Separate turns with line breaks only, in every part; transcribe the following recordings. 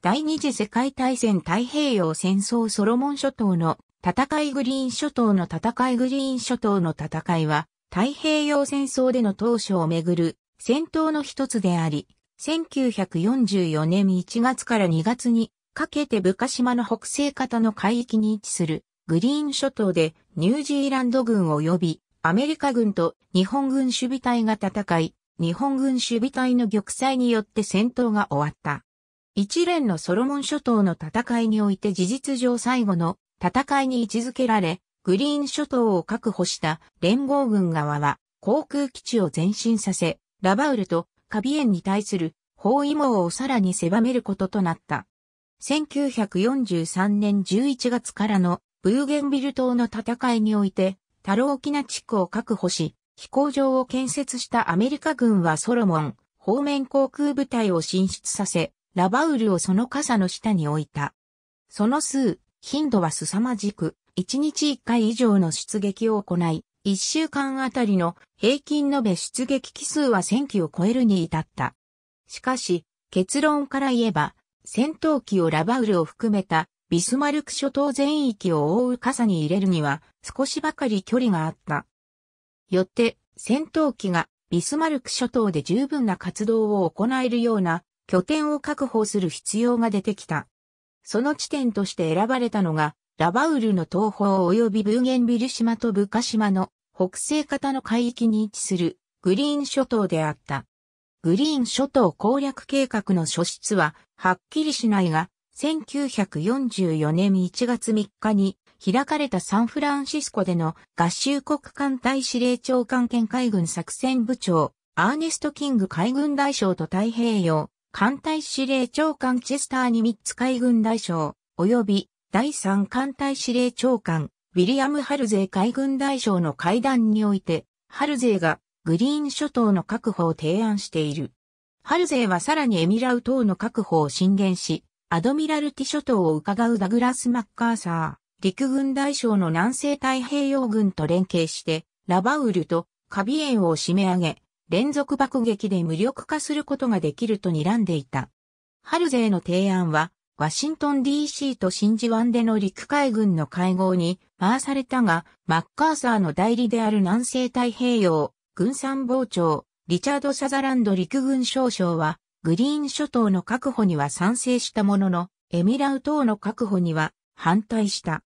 第二次世界大戦太平洋戦争ソロモン諸島の戦いグリーン諸島の戦いグリーン諸島の戦いは太平洋戦争での当初をめぐる戦闘の一つであり、1944年1月から2月にかけてブカ島の北西方の海域に位置するグリーン諸島でニュージーランド軍及びアメリカ軍と日本軍守備隊が戦い、日本軍守備隊の玉砕によって戦闘が終わった。一連のソロモン諸島の戦いにおいて事実上最後の戦いに位置づけられ、グリーン諸島を確保した連合軍側は航空基地を前進させ、ラバウルとカビエンに対する包囲網をさらに狭めることとなった。1943年11月からのブーゲンビル島の戦いにおいて、タローキナ地区を確保し、飛行場を建設したアメリカ軍はソロモン方面航空部隊を進出させ、ラバウルをその傘の下に置いた。その数、頻度は凄まじく、1日1回以上の出撃を行い、1週間あたりの平均延べ出撃機数は1000機を超えるに至った。しかし、結論から言えば、戦闘機をラバウルを含めたビスマルク諸島全域を覆う傘に入れるには少しばかり距離があった。よって、戦闘機がビスマルク諸島で十分な活動を行えるような拠点を確保する必要が出てきた。その地点として選ばれたのが、ラバウルの東方及びブーゲンビル島とブカ島の北西方の海域に位置するグリーン諸島であった。グリーン諸島攻略計画の初出ははっきりしないが、1944年1月3日に開かれたサンフランシスコでの合衆国艦隊司令長官兼海軍作戦部長、アーネスト・キング海軍大将と太平洋艦隊司令長官チェスターに3つ海軍大将、及び第3艦隊司令長官、ウィリアム・ハルゼー海軍大将の会談において、ハルゼーがグリーン諸島の確保を提案している。ハルゼーはさらにエミラウ島の確保を進言し、アドミラルティ諸島を伺うダグラス・マッカーサー、陸軍大将の南西太平洋軍と連携して、ラバウルとカビエンを締め上げ、連続爆撃で無力化することができると睨んでいた。ハルゼーの提案は、ワシントン DC と新珠湾での陸海軍の会合に回されたが、マッカーサーの代理である南西太平洋軍参謀長、リチャード・サザランド陸軍少将は、グリーン諸島の確保には賛成したものの、エミラウ島の確保には反対した。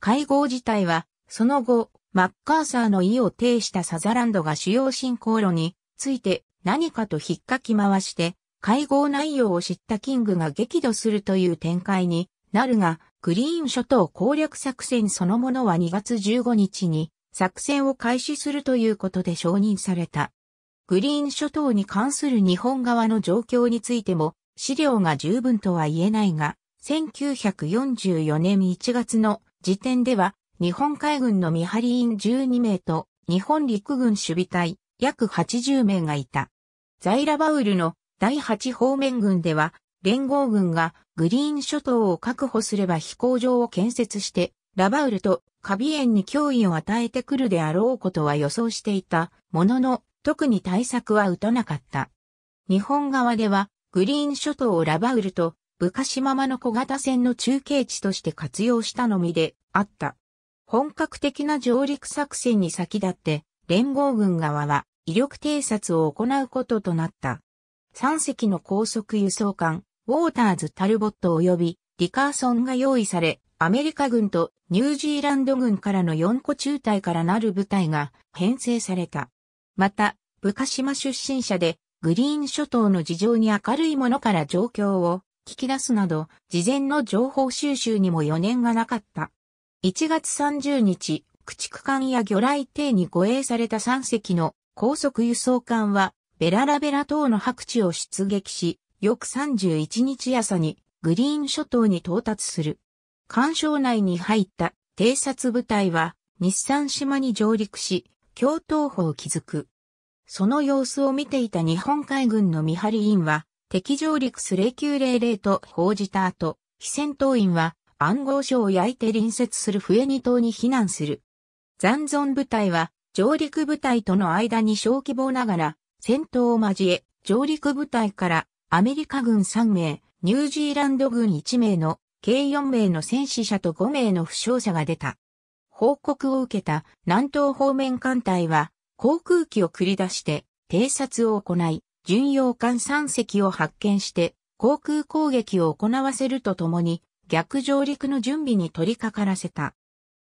会合自体は、その後、マッカーサーの意を呈したサザランドが主要進行路について何かと引っかき回して、会合内容を知ったキングが激怒するという展開になるが、グリーン諸島攻略作戦そのものは2月15日に作戦を開始するということで承認された。グリーン諸島に関する日本側の状況についても資料が十分とは言えないが、1944年1月の時点では日本海軍の見張り員12名と日本陸軍守備隊約80名がいた。ザイラバウルの第8方面軍では、連合軍がグリーン諸島を確保すれば飛行場を建設して、ラバウルとカビエンに脅威を与えてくるであろうことは予想していたものの、特に対策は打たなかった。日本側では、グリーン諸島をラバウルと、ブカシママの小型船の中継地として活用したのみであった。本格的な上陸作戦に先立って、連合軍側は、威力偵察を行うこととなった。3隻の高速輸送艦、ウォーターズ・タルボット及びリカーソンが用意され、アメリカ軍とニュージーランド軍からの4個中隊からなる部隊が編成された。また、部下島出身者で、グリーン諸島の事情に明るいものから状況を聞き出すなど、事前の情報収集にも余念がなかった。1月30日、駆逐艦や魚雷艇に護衛された3隻の高速輸送艦はベララベラ島の白地を出撃し、翌31日朝にグリーン諸島に到達する。干渉内に入った偵察部隊は日産島に上陸し、京東方を築く。その様子を見ていた日本海軍の見張り員は、敵上陸すれ9 0 0と報じた後、非戦闘員は暗号書を焼いて隣接する笛二島に避難する。残存部隊は上陸部隊との間に小規模ながら戦闘を交え、上陸部隊からアメリカ軍3名、ニュージーランド軍1名の計4名の戦死者と5名の負傷者が出た。報告を受けた南東方面艦隊は航空機を繰り出して偵察を行い、巡洋艦3隻を発見して航空攻撃を行わせるとともに逆上陸の準備に取り掛からせた。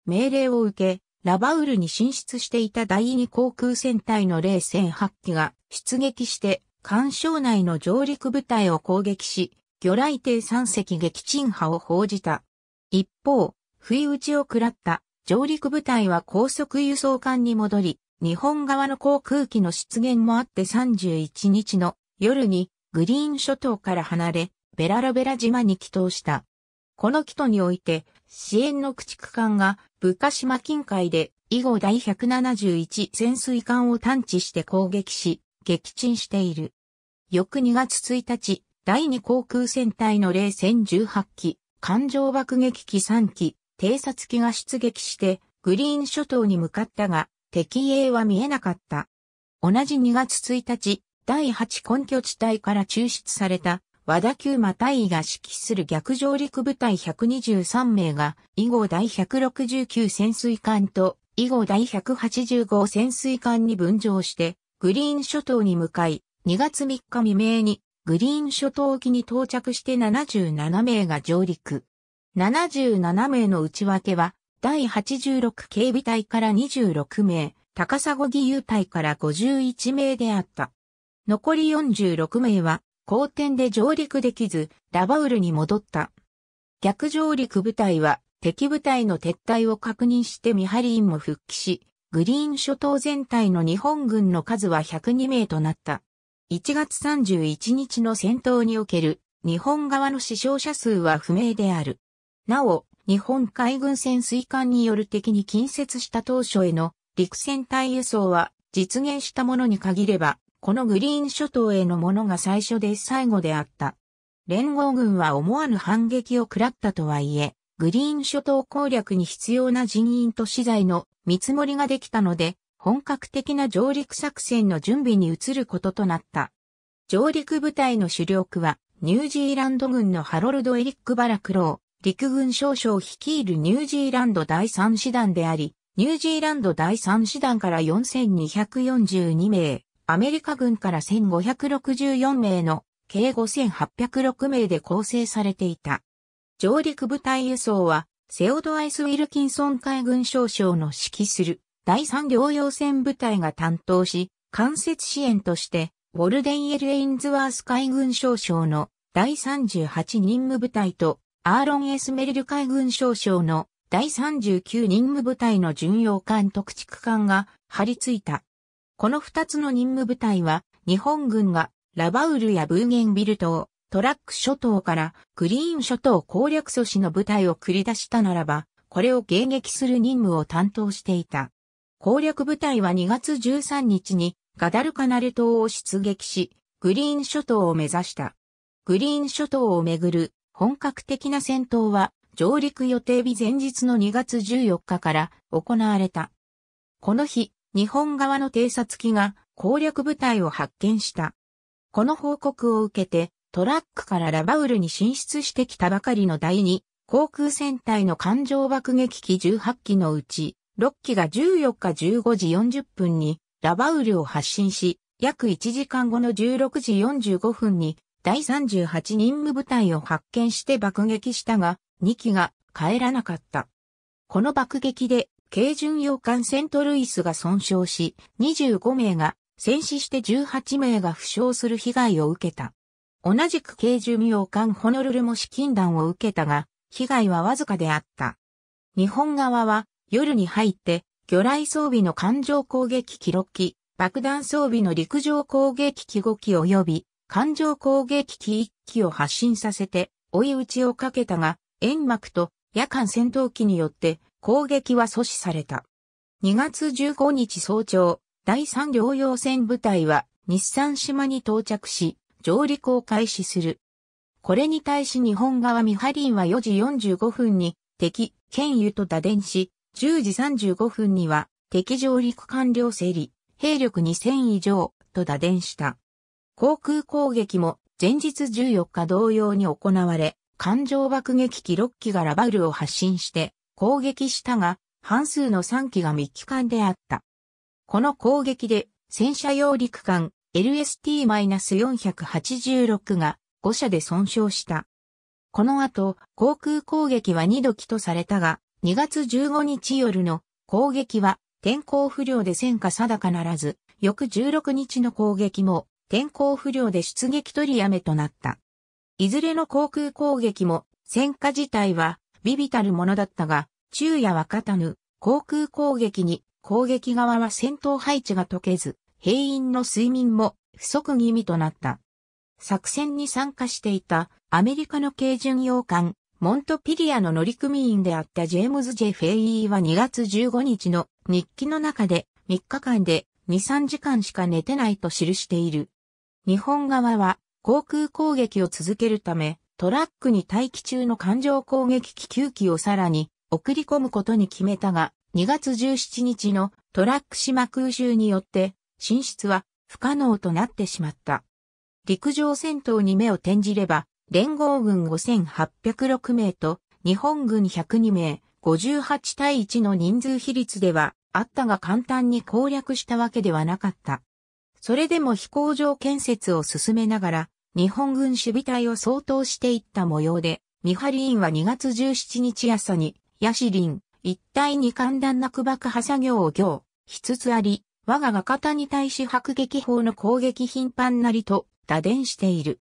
命令を受け、ラバウルに進出していた第二航空戦隊の零戦8機が出撃して干渉内の上陸部隊を攻撃し、魚雷艇3隻撃沈波を報じた。一方、不意打ちを食らった上陸部隊は高速輸送艦に戻り、日本側の航空機の出現もあって31日の夜にグリーン諸島から離れ、ベラロベラ島に帰島した。この基礎において、支援の駆逐艦が、武家島近海で、以後第171潜水艦を探知して攻撃し、撃沈している。翌2月1日、第2航空戦隊の冷戦18機、艦上爆撃機3機、偵察機が出撃して、グリーン諸島に向かったが、敵影は見えなかった。同じ2月1日、第8根拠地帯から抽出された和田久馬大尉が指揮する逆上陸部隊123名が、以後第169潜水艦と、以後第185潜水艦に分乗して、グリーン諸島に向かい、2月3日未明に、グリーン諸島沖に到着して77名が上陸。77名の内訳は、第86警備隊から26名、高砂義勇隊から51名であった。残り46名は、後天で上陸できず、ラバウルに戻った。逆上陸部隊は敵部隊の撤退を確認してミハリーンも復帰し、グリーン諸島全体の日本軍の数は102名となった。1月31日の戦闘における日本側の死傷者数は不明である。なお、日本海軍潜水艦による敵に近接した当初への陸戦隊輸送は実現したものに限ればこのグリーン諸島へのものが最初で最後であった。連合軍は思わぬ反撃を食らったとはいえ、グリーン諸島攻略に必要な人員と資材の見積もりができたので、本格的な上陸作戦の準備に移ることとなった。上陸部隊の主力は、ニュージーランド軍のハロルド・エリック・バラクロー、陸軍少将率いるニュージーランド第3師団であり、ニュージーランド第3師団から4242名、アメリカ軍から1564名の計5806名で構成されていた。上陸部隊輸送は、セオドアイス・ウィルキンソン海軍少将の指揮する第3両用船部隊が担当し、間接支援として、ウォルデン・エル・エインズワース海軍少将の第38任務部隊と、アーロン・エスメリル海軍少将の第39任務部隊の巡洋艦特築艦が張り付いた。この二つの任務部隊は、日本軍がラバウルやブーゲンビル島、トラック諸島からグリーン諸島攻略阻止の部隊を繰り出したならば、これを迎撃する任務を担当していた。攻略部隊は2月13日にガダルカナル島を出撃し、グリーン諸島を目指した。グリーン諸島をめぐる本格的な戦闘は上陸予定日前日の2月14日から行われた。この日、日本側の偵察機が攻略部隊を発見した。この報告を受けて、トラックからラバウルに進出してきたばかりの第2航空戦隊の艦上爆撃機18機のうち、6機が14日15時40分にラバウルを発進し、約1時間後の16時45分に第38任務部隊を発見して爆撃したが、2機が帰らなかった。この爆撃で軽巡洋艦セントルイスが損傷し、25名が戦死して18名が負傷する被害を受けた。同じく軽巡洋艦ホノルルも資金弾を受けたが、被害はわずかであった。日本側は夜に入って魚雷装備の艦上攻撃記録機、爆弾装備の陸上攻撃機5機及び艦上攻撃機1機を発進させて追い打ちをかけたが、煙幕と夜間戦闘機によって攻撃は阻止された。2月15日早朝、第3両用船部隊は日産島に到着し、上陸を開始する。これに対し日本側ミハリンは4時45分に敵、県油と打電し、10時35分には敵上陸完了整理、兵力2000以上と打電した。航空攻撃も前日14日同様に行われ、艦上爆撃機6機がラバウルを発進して攻撃したが、半数の3機が密機関であった。この攻撃で、戦車用陸艦 LST-486 が5社で損傷した。この後、航空攻撃は2度機とされたが、2月15日夜の攻撃は天候不良で戦火定かならず、翌16日の攻撃も天候不良で出撃取りやめとなった。いずれの航空攻撃も戦火自体は微々たるものだったが、昼夜は勝たぬ、航空攻撃に、攻撃側は戦闘配置が解けず、兵員の睡眠も不足気味となった。作戦に参加していたアメリカの軽巡洋艦、モントピリアの乗組員であったジェームズ・ジェ・フェイーは2月15日の日記の中で3日間で2、3時間しか寝てないと記している。日本側は航空攻撃を続けるためトラックに待機中の艦上攻撃機9機をさらに送り込むことに決めたが、2月17日のトラック島空襲によって進出は不可能となってしまった。陸上戦闘に目を転じれば、連合軍5806名と日本軍102名、58対1の人数比率ではあったが簡単に攻略したわけではなかった。それでも飛行場建設を進めながら、日本軍守備隊を相当していった模様で、ミハリンは2月17日朝に、ヤシリン、一帯に簡単なく爆破作業を行、しつつあり、我が画方に対し迫撃砲の攻撃頻繁なりと、打電している。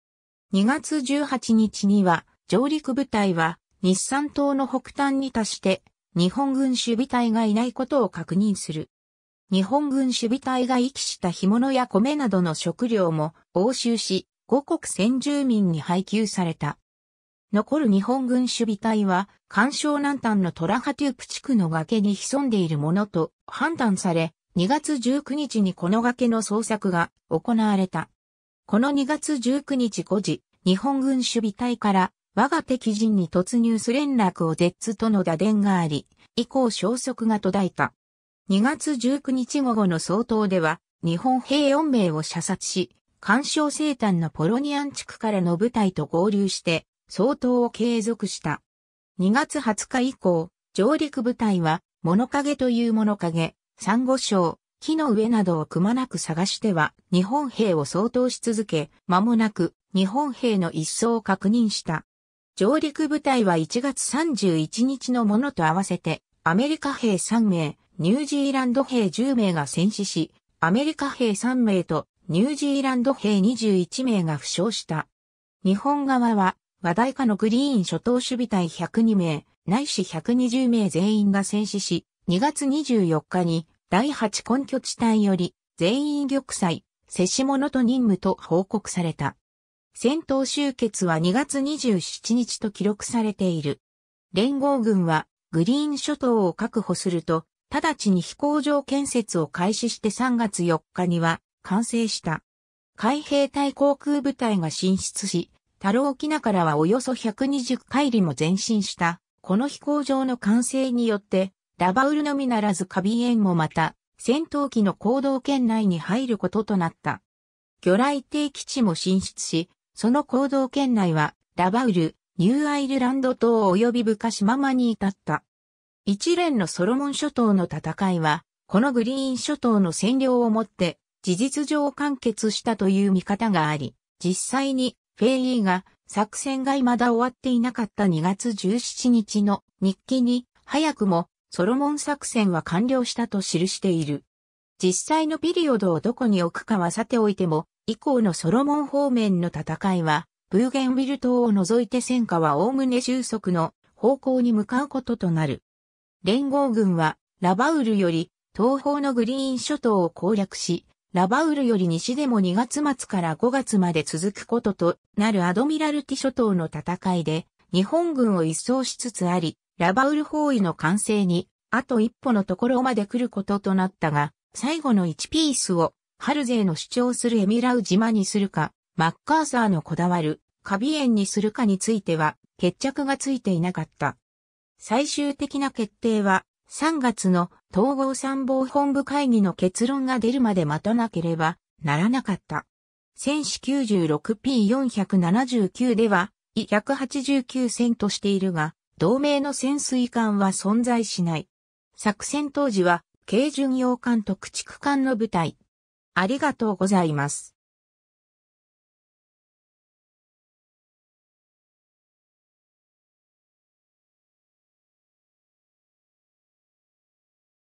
2月18日には、上陸部隊は、日産島の北端に達して、日本軍守備隊がいないことを確認する。日本軍守備隊が遺棄した干物や米などの食料も押収し、五国先住民に配給された。残る日本軍守備隊は、干渉南端のトラハテュープ地区の崖に潜んでいるものと判断され、2月19日にこの崖の捜索が行われた。この2月19日5時、日本軍守備隊から我が敵陣に突入す連絡を絶つとの打電があり、以降消息が途絶えた。2月19日午後の総統では、日本兵4名を射殺し、干渉生誕のポロニアン地区からの部隊と合流して、相当を継続した。2月20日以降、上陸部隊は、物陰という物陰、珊瑚礁、木の上などをくまなく探しては、日本兵を相当し続け、間もなく、日本兵の一層を確認した。上陸部隊は1月31日のものと合わせて、アメリカ兵3名、ニュージーランド兵10名が戦死し、アメリカ兵3名とニュージーランド兵21名が負傷した。日本側は、和大化のグリーン諸島守備隊102名、内視120名全員が戦死し、2月24日に第8根拠地帯より全員玉砕、接し者と任務と報告された。戦闘終結は2月27日と記録されている。連合軍はグリーン諸島を確保すると、直ちに飛行場建設を開始して3月4日には完成した。海兵隊航空部隊が進出し、太郎沖名からはおよそ120海里も前進した。この飛行場の完成によって、ラバウルのみならずカビエンもまた、戦闘機の行動圏内に入ることとなった。魚雷艇基地も進出し、その行動圏内は、ラバウル、ニューアイルランド島及び昔島間に至った。一連のソロモン諸島の戦いは、このグリーン諸島の占領をもって事実上完結したという見方があり、実際にフェイーが作戦が未だ終わっていなかった2月17日の日記に早くもソロモン作戦は完了したと記している。実際のピリオドをどこに置くかはさておいても、以降のソロモン方面の戦いは、ブーゲンウィル島を除いて戦火は概ね収束の方向に向かうこととなる。連合軍はラバウルより東方のグリーン諸島を攻略し、ラバウルより西でも2月末から5月まで続くこととなるアドミラルティ諸島の戦いで、日本軍を一掃しつつあり、ラバウル包囲の完成に、あと一歩のところまで来ることとなったが、最後の1ピースを、ハルゼーの主張するエミラウ島にするか、マッカーサーのこだわる、カビエンにするかについては、決着がついていなかった。最終的な決定は、3月の統合参謀本部会議の結論が出るまで待たなければならなかった。戦士 96P479 では、イ189戦としているが、同盟の潜水艦は存在しない。作戦当時は、軽巡洋艦と駆逐艦の部隊。ありがとうございます。